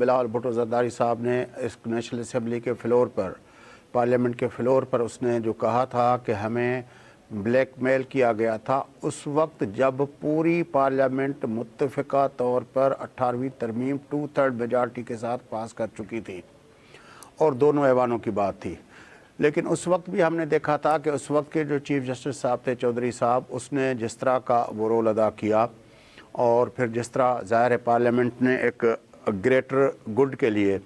बिलाल भुटो जरदारी साहब ने इस नेशनल असम्बली के फ्लोर पर पार्लियामेंट के फ्लोर पर उसने जो कहा था कि हमें ब्लैक मेल किया गया था उस वक्त जब पूरी पार्लियामेंट मुतफ़ा तौर पर 18वीं तरमीम टू थर्ड मेजार्टी के साथ पास कर चुकी थी और दोनों ऐवानों की बात थी लेकिन उस वक्त भी हमने देखा था कि उस वक्त के जो चीफ जस्टिस साहब थे चौधरी साहब उसने जिस तरह का वो रोल अदा किया और फिर जिस तरह ज़ाहिर पार्लियामेंट ने एक ग्रेटर गुड के लिए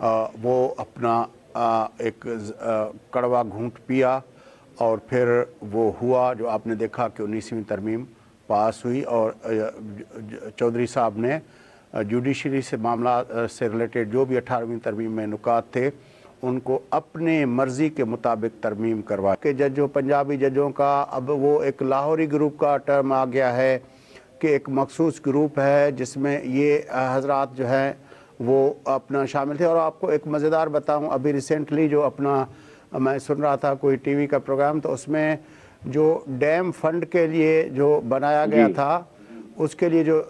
आ, वो अपना आ, एक आ, कड़वा घूंट पिया और फिर वो हुआ जो आपने देखा कि उन्नीसवीं तरमीम पास हुई और चौधरी साहब ने जुडिशरी से मामला से रिलेटेड जो भी अठारहवीं तरमीम में नुकात थे उनको अपने मर्ज़ी के मुताबिक तरमीम करवा के जजों पंजाबी जजों का अब वो एक लाहौरी ग्रुप का टर्म आ गया है के एक मखसूस ग्रुप है जिसमें ये हजरात जो है वो अपना शामिल थे और आपको एक मज़ेदार बताऊं अभी रिसेंटली जो अपना मैं सुन रहा था कोई टीवी का प्रोग्राम तो उसमें जो डैम फंड के लिए जो बनाया गया था उसके लिए जो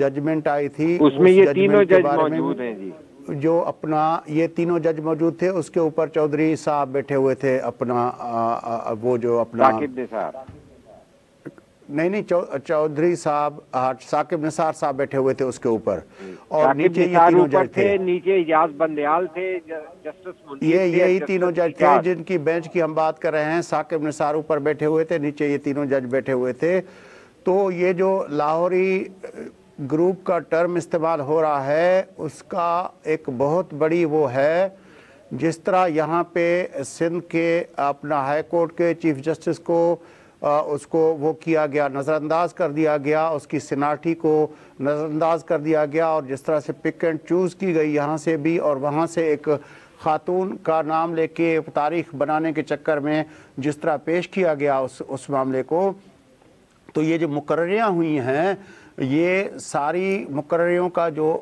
जजमेंट आई थी उसमें उस ये तीनों जज मौजूद हैं जी जो अपना ये तीनों जज मौजूद थे उसके ऊपर चौधरी साहब बैठे हुए थे अपना आ, आ, वो जो अपना साहब नहीं नहीं चौ, चौधरी साहब साकिब निसार साहब बैठे हुए थे उसके ऊपर और नीचे ये तीनों जज थे नीचे इजाज बंदयाल थे जस्टिस ये यही तीनों जज थे जिनकी बेंच की हम बात कर रहे हैं साकिब निसार ऊपर बैठे हुए थे नीचे ये तीनों जज बैठे हुए थे तो ये जो लाहौरी ग्रुप का टर्म इस्तेमाल हो रहा है उसका एक बहुत बड़ी वो है जिस तरह यहाँ पे सिंध के अपना हाई कोर्ट के चीफ जस्टिस को उसको वो किया गया नज़रअंदाज कर दिया गया उसकी सिनाटी को नज़रअंदाज कर दिया गया और जिस तरह से पिक एंड चूज़ की गई यहाँ से भी और वहाँ से एक खातून का नाम लेके तारीख बनाने के चक्कर में जिस तरह पेश किया गया उस उस मामले को तो ये जो मुकर्रियाँ हुई हैं ये सारी मुकर्रियों का जो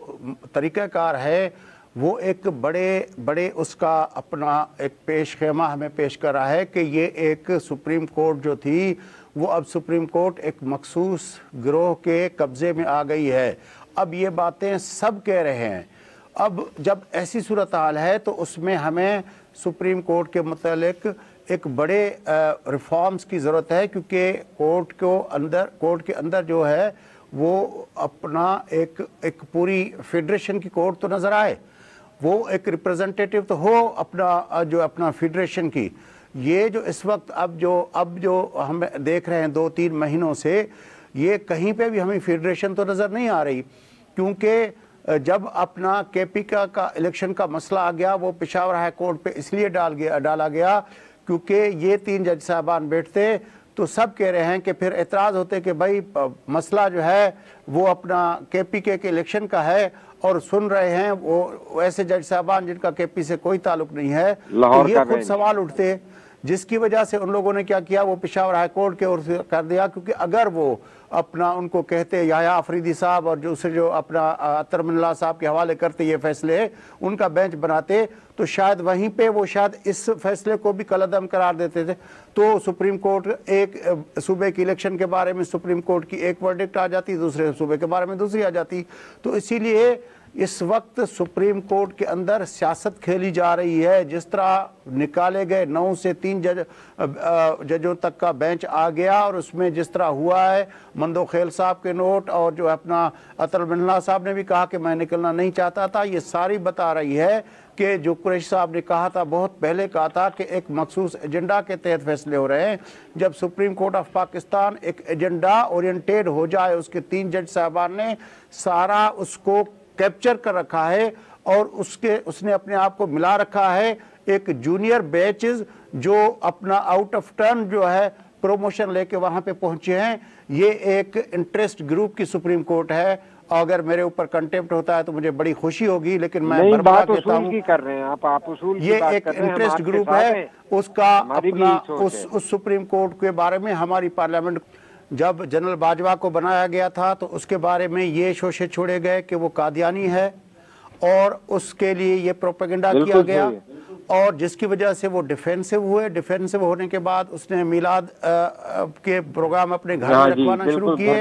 तरीक़ाकार है वो एक बड़े बड़े उसका अपना एक पेश खेमा हमें पेश कर रहा है कि ये एक सुप्रीम कोर्ट जो थी वो अब सुप्रीम कोर्ट एक मखसूस ग्रोह के कब्ज़े में आ गई है अब ये बातें सब कह रहे हैं अब जब ऐसी सूरत हाल है तो उसमें हमें सुप्रीम कोर्ट के मतलब एक बड़े रिफॉर्म्स की ज़रूरत है क्योंकि कोर्ट को अंदर कोर्ट के अंदर जो है वो अपना एक एक पूरी फेडरेशन की कोर्ट तो नज़र आए वो एक रिप्रेजेंटेटिव तो हो अपना जो अपना फेडरेशन की ये जो इस वक्त अब जो अब जो हम देख रहे हैं दो तीन महीनों से ये कहीं पे भी हमें फेडरेशन तो नज़र नहीं आ रही क्योंकि जब अपना के पी का, का इलेक्शन का मसला आ गया वो पिशावर हाई कोर्ट पे इसलिए डाल गया डाला गया क्योंकि ये तीन जज साहबान बैठते तो सब कह रहे हैं कि फिर एतराज़ होते कि भाई मसला जो है वो अपना के पी के इलेक्शन का है और सुन रहे हैं वो ऐसे जज साहबान जिनका के पी से कोई ताल्लुक नहीं है तो ये खुद सवाल उठते जिसकी वजह से उन लोगों ने क्या किया वो पिशावर हाईकोर्ट के ओर से कर दिया क्योंकि अगर वो अपना उनको कहते या आफरीदी साहब और जो उसे जो अपना अतर मिल्ला साहब के हवाले करते ये फैसले उनका बेंच बनाते तो शायद वहीं पे वो शायद इस फैसले को भी कलदम करार देते थे तो सुप्रीम कोर्ट एक सूबे की इलेक्शन के बारे में सुप्रीम कोर्ट की एक वर्डिक्ट आ जाती दूसरे सूबे के बारे में दूसरी आ जाती तो इसीलिए इस वक्त सुप्रीम कोर्ट के अंदर सियासत खेली जा रही है जिस तरह निकाले गए नौ से तीन जज जजों तक का बेंच आ गया और उसमें जिस तरह हुआ है मंदो खेल साहब के नोट और जो अपना अतल मिल्ला साहब ने भी कहा कि मैं निकलना नहीं चाहता था ये सारी बता रही है कि जो कुरेश साहब ने कहा था बहुत पहले कहा था कि एक मखसूस एजेंडा के तहत फैसले हो रहे हैं जब सुप्रीम कोर्ट ऑफ पाकिस्तान एक एजेंडा ओरिएंटेड हो जाए उसके तीन जज साहबान ने सारा उसको कैप्चर कर रखा है और उसके उसने अपने आप को मिला रखा है एक जूनियर बैचेज जो अपना आउट ऑफ टर्न जो है प्रोमोशन लेके वहाँ पे पहुँचे हैं ये एक इंटरेस्ट ग्रुप की सुप्रीम कोर्ट है अगर मेरे ऊपर कंटेम्प्ट होता है तो मुझे बड़ी खुशी होगी लेकिन मैं नहीं, बात कहता हूँ कर रहे हैं आप आप उसूल ये की एक इंटरेस्ट ग्रुप है उसका अपना उस उस सुप्रीम कोर्ट के बारे में हमारी पार्लियामेंट जब जनरल बाजवा को बनाया गया था तो उसके बारे में ये शोशे छोड़े गए कि वो कादियानी है और उसके लिए ये प्रोपेगेंडा किया गया और जिसकी वजह से वो डिफेंसिव हुए डिफेंसिव होने के बाद उसने मिलाद के प्रोग्राम अपने घर में हाँ रखवाना शुरू किए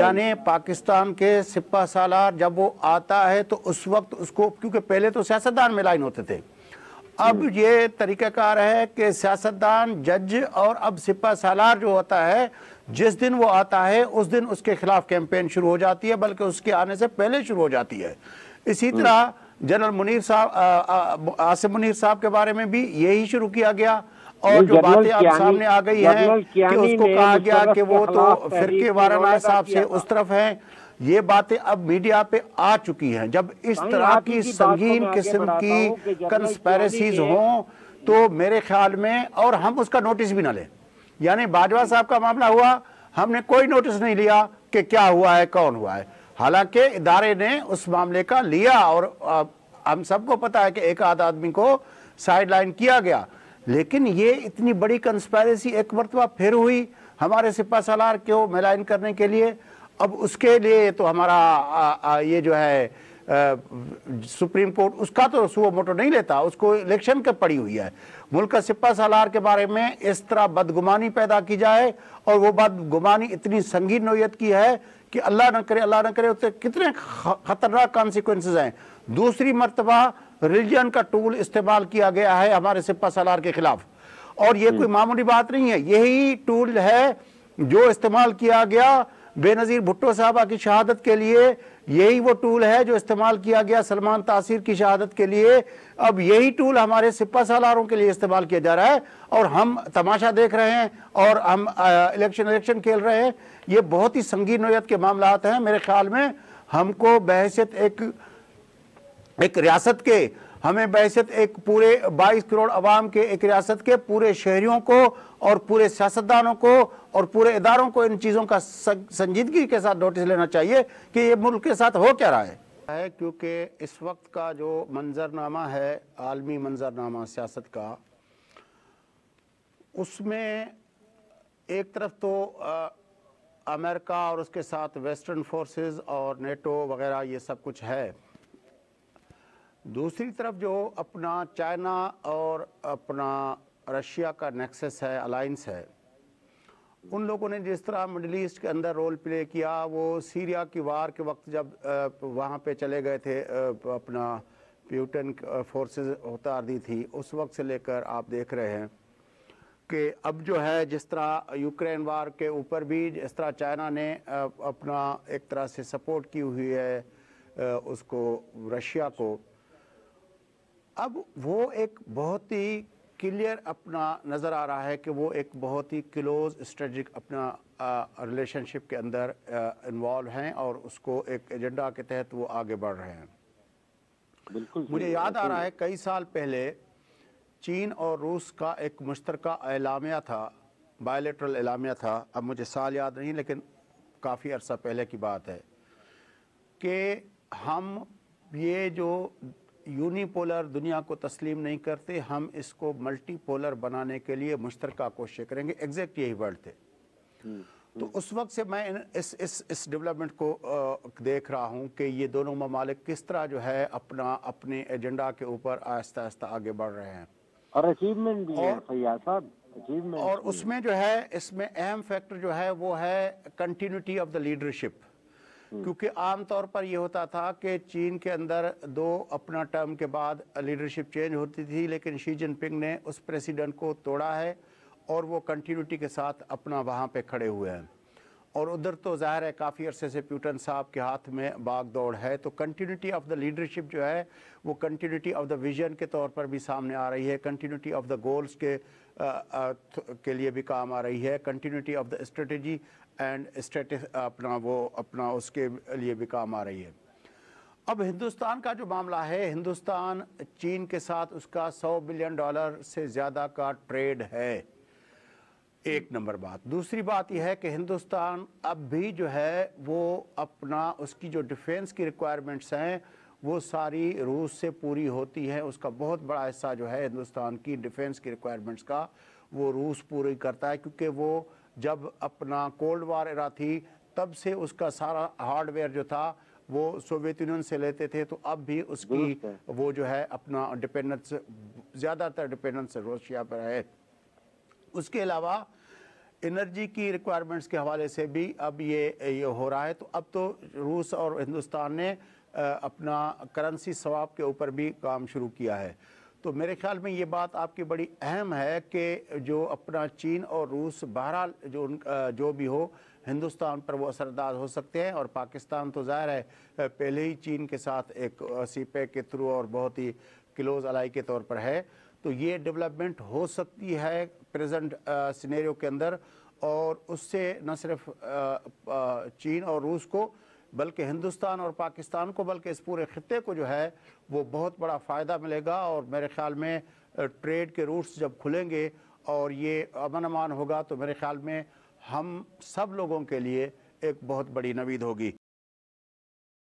यानी पाकिस्तान के सिपा सालार जब वो आता है तो उस वक्त उसको क्योंकि पहले तो सियासतदान में लाइन होते थे अब ये तरीकाकार है कि सियासतदान जज और अब सिपा सालार जो होता है जिस दिन वो आता है उस दिन उसके खिलाफ कैंपेन शुरू हो जाती है बल्कि उसके आने से पहले शुरू हो जाती है इसी हम्म। तरह जनरल मुनीर साहब आसिफ मुनीर साहब के बारे में भी यही शुरू किया गया और जो बातें अब सामने आ गई हैं कि उसको कहा गया कि वो तो फिरके वाराना साहब से उस तरफ हैं ये बातें अब मीडिया पे आ चुकी हैं जब इस तरह की संगीन किस्म की कंस्पेरेसीज हो तो मेरे ख्याल में और हम उसका नोटिस भी ना लें यानी बाजवा साहब का मामला हुआ हमने कोई नोटिस नहीं लिया कि क्या हुआ है कौन हुआ है हालांकि इदारे ने उस मामले का लिया और हम सबको पता है कि एक आध आदमी को साइड लाइन किया गया लेकिन ये इतनी बड़ी कंस्पायरेसी एक मरतबा फिर हुई हमारे सिपा सलार क्यों मेलाइन करने के लिए अब उसके लिए तो हमारा आ, आ, ये जो है आ, सुप्रीम कोर्ट उसका तो सुबह मोटो नहीं लेता उसको इलेक्शन कब पड़ी हुई है मुल्क सिपा सालार के बारे में इस तरह बदगुमानी पैदा की जाए और वो बदगुमानी इतनी संगीन नोयत की है कि अल्लाह न करे अल्लाह न करे उससे कितने ख़तरनाक कॉन्सिक्वेंसेज हैं दूसरी मरतबा रिलीजन का टूल इस्तेमाल किया गया है हमारे सिपा सालार के ख़िलाफ़ और ये हम्म। कोई मामूली बात नहीं है यही टूल है जो इस्तेमाल किया गया बेनज़ीर भुट्टो साहबा की शहादत के लिए यही वो टूल है जो इस्तेमाल किया गया सलमान तासीर की शहादत के लिए अब यही टूल हमारे सिपा सालारों के लिए इस्तेमाल किया जा रहा है और हम तमाशा देख रहे हैं और हम इलेक्शन इलेक्शन खेल रहे हैं ये बहुत ही संगीन नोयत के मामला हैं मेरे ख्याल में हमको बहसीत एक एक रियासत के हमें बहसत एक पूरे 22 करोड़ अवाम के एक रियासत के पूरे शहरीों को और पूरे सियासतदानों को और पूरे इदारों को इन चीज़ों का संजीदगी के साथ नोटिस लेना चाहिए कि ये मुल्क के साथ हो क्या रहा है है क्योंकि इस वक्त का जो मंजरनामा है आलमी मंजरनामा सियासत का उसमें एक तरफ तो आ, अमेरिका और उसके साथ वेस्टर्न फोर्सेस और नेटो वगैरह ये सब कुछ है दूसरी तरफ जो अपना चाइना और अपना रशिया का नेक्सस है अलाइंस है उन लोगों ने जिस तरह मिडल ईस्ट के अंदर रोल प्ले किया वो सीरिया की वार के वक्त जब वहाँ पे चले गए थे अपना प्यूटन फोर्सेस उतार दी थी उस वक्त से लेकर आप देख रहे हैं कि अब जो है जिस तरह यूक्रेन वार के ऊपर भी जिस तरह चाइना ने अपना एक तरह से सपोर्ट की हुई है उसको रशिया को अब वो एक बहुत ही क्लियर अपना नज़र आ रहा है कि वो एक बहुत ही क्लोज स्ट्रेटिक अपना रिलेशनशिप के अंदर इन्वॉल्व हैं और उसको एक एजेंडा के तहत वो आगे बढ़ रहे हैं मुझे याद आ रहा है कई साल पहले चीन और रूस का एक मुश्तर एलामिया था बायोलेट्रल एलामिया था अब मुझे साल याद नहीं लेकिन काफ़ी अरसा पहले की बात है कि हम ये जो यूनिपोलर दुनिया को तस्लीम नहीं करते हम इसको मल्टीपोलर बनाने के लिए मुश्तर कोशिश करेंगे एग्जैक्ट यही वर्ड थे हम्म, तो हम्म। उस वक्त से मैं इस इस इस डेवलपमेंट को आ, देख रहा हूँ कि ये दोनों ममालिक किस तरह जो है अपना अपने एजेंडा के ऊपर आहिस्ता आहिस्ता आगे बढ़ रहे हैं और अचीवमेंट भी और, है अचीवमेंट और उसमें जो है इसमें अहम फैक्टर जो है वो है continuity of the leadership hmm. क्योंकि आम तौर पर यह होता था कि चीन के अंदर दो अपना टर्म के बाद लीडरशिप चेंज होती थी लेकिन शी जिनपिंग ने उस प्रेसिडेंट को तोड़ा है और वो कंटिन्यूटी के साथ अपना वहाँ पे खड़े हुए हैं और उधर तो ज़ाहिर है काफ़ी अरसे से प्यूटन साहब के हाथ में बाग दौड़ है तो कंटिन्यूटी ऑफ द लीडरशिप जो है वो कंटिन्यूटी ऑफ द विजन के तौर पर भी सामने आ रही है कंटिन्यूटी ऑफ द गोल्स के आ, आ, के लिए भी काम आ रही है continuity of the strategy and straight अपना वो अपना उसके लिए भी काम आ रही है अब हिंदुस्तान का जो मामला है हिंदुस्तान चीन के साथ उसका सौ बिलियन डॉलर से ज़्यादा का ट्रेड है एक नंबर बात दूसरी बात यह है कि हिंदुस्तान अब भी जो है वो अपना उसकी जो डिफेंस की रिक्वायरमेंट्स हैं वो सारी रूस से पूरी होती है उसका बहुत बड़ा हिस्सा जो है हिंदुस्तान की डिफेंस की रिक्वायरमेंट्स का वो रूस पूरी करता है क्योंकि वो जब अपना कोल्ड वार एरा थी तब से उसका सारा हार्डवेयर जो था वो सोवियत यूनियन से लेते थे तो अब भी उसकी वो जो है अपना डिपेंडेंस ज़्यादातर डिपेंडेंस रशिया पर है उसके अलावा एनर्जी की रिक्वायरमेंट्स के हवाले से भी अब ये ये हो रहा है तो अब तो रूस और हिंदुस्तान ने अपना करेंसी स्वाप के ऊपर भी काम शुरू किया है तो मेरे ख्याल में ये बात आपकी बड़ी अहम है कि जो अपना चीन और रूस बहरहाल जो उन जो भी हो हिंदुस्तान पर वो असरदार हो सकते हैं और पाकिस्तान तो ज़ाहिर है पहले ही चीन के साथ एक सीपे के थ्रू और बहुत ही क्लोज अलाई के तौर पर है तो ये डेवलपमेंट हो सकती है प्रेजेंट सिनेरियो के अंदर और उससे न सिर्फ चीन और रूस को बल्कि हिंदुस्तान और पाकिस्तान को बल्कि इस पूरे खत्े को जो है वो बहुत बड़ा फ़ायदा मिलेगा और मेरे ख्याल में ट्रेड के रूट्स जब खुलेंगे और ये अमन अमान होगा तो मेरे ख्याल में हम सब लोगों के लिए एक बहुत बड़ी नवीद होगी